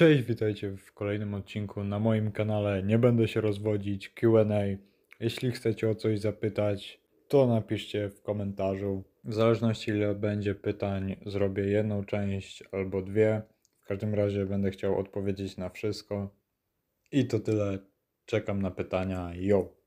Cześć, witajcie w kolejnym odcinku na moim kanale. Nie będę się rozwodzić. QA. Jeśli chcecie o coś zapytać, to napiszcie w komentarzu. W zależności ile będzie pytań, zrobię jedną część albo dwie. W każdym razie będę chciał odpowiedzieć na wszystko. I to tyle. Czekam na pytania. Yo!